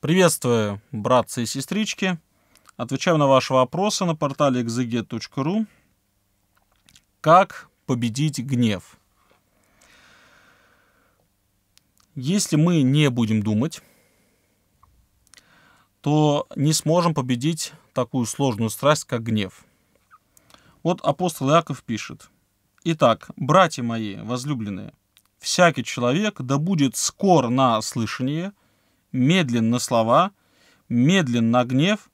Приветствую, братцы и сестрички. Отвечаю на ваши вопросы на портале exeget.ru. Как победить гнев? Если мы не будем думать, то не сможем победить такую сложную страсть, как гнев. Вот апостол Иаков пишет. «Итак, братья мои, возлюбленные, всякий человек да будет скор на слышание – медлен на слова, медлен на гнев,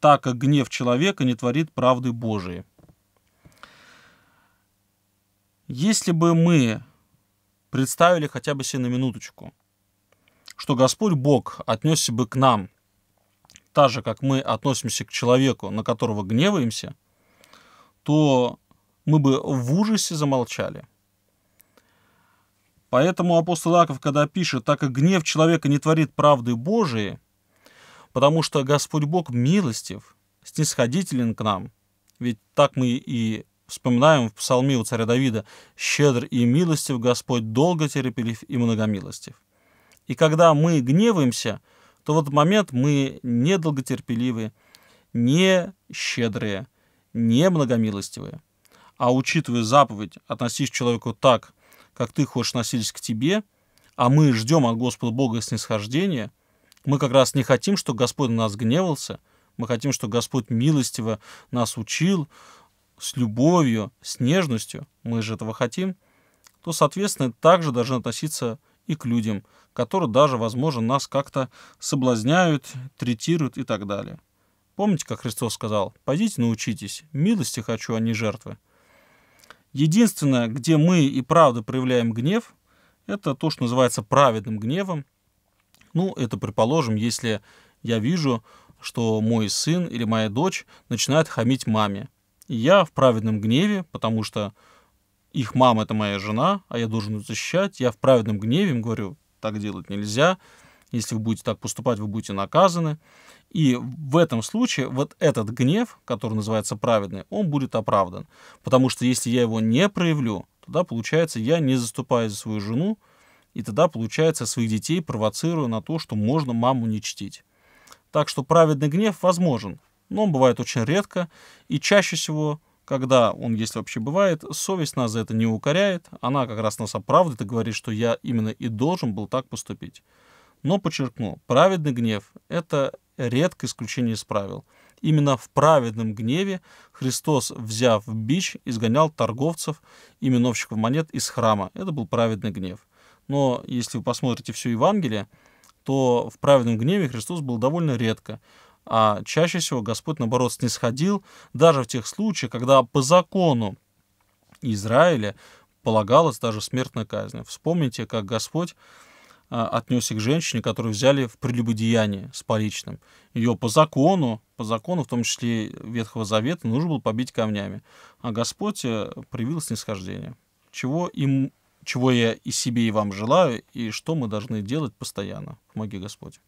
так как гнев человека не творит правды Божией. Если бы мы представили хотя бы себе на минуточку, что Господь Бог отнесся бы к нам так же, как мы относимся к человеку, на которого гневаемся, то мы бы в ужасе замолчали – Поэтому апостол Иаков, когда пишет, так как гнев человека не творит правды Божией, потому что Господь Бог милостив, снисходителен к нам. Ведь так мы и вспоминаем в псалме у царя Давида «Щедр и милостив Господь, долго терпелив и многомилостив». И когда мы гневаемся, то в этот момент мы недолготерпеливы, не щедрые, не многомилостивые. А учитывая заповедь «Относись к человеку так, как ты хочешь носились к тебе, а мы ждем от Господа Бога снисхождения, мы как раз не хотим, чтобы Господь на нас гневался, мы хотим, чтобы Господь милостиво нас учил, с любовью, с нежностью, мы же этого хотим, то, соответственно, также должны относиться и к людям, которые даже, возможно, нас как-то соблазняют, третируют и так далее. Помните, как Христос сказал, «Пойдите научитесь, милости хочу, а не жертвы». Единственное, где мы и правда проявляем гнев, это то, что называется праведным гневом. Ну, это, предположим, если я вижу, что мой сын или моя дочь начинает хамить маме. И я в праведном гневе, потому что их мама – это моя жена, а я должен ее защищать. Я в праведном гневе им говорю, так делать нельзя – если вы будете так поступать, вы будете наказаны. И в этом случае вот этот гнев, который называется праведный, он будет оправдан. Потому что если я его не проявлю, тогда, получается, я не заступаю за свою жену, и тогда, получается, своих детей провоцирую на то, что можно маму не чтить. Так что праведный гнев возможен, но он бывает очень редко, и чаще всего, когда он, если вообще бывает, совесть нас за это не укоряет, она как раз нас оправдывает и говорит, что я именно и должен был так поступить но подчеркну, праведный гнев – это редкое исключение из правил. Именно в праведном гневе Христос, взяв бич, изгонял торговцев именовщиков монет из храма. Это был праведный гнев. Но если вы посмотрите все Евангелие, то в праведном гневе Христос был довольно редко. А чаще всего Господь, наоборот, снисходил даже в тех случаях, когда по закону Израиля полагалась даже смертная казнь. Вспомните, как Господь а, отнесся к женщине, которую взяли в прелюбодеянии с поличным. Ее по закону, по закону, в том числе Ветхого Завета, нужно было побить камнями. А Господь э, проявил снисхождение, чего, им, чего я и себе, и вам желаю, и что мы должны делать постоянно. Помоги Господь.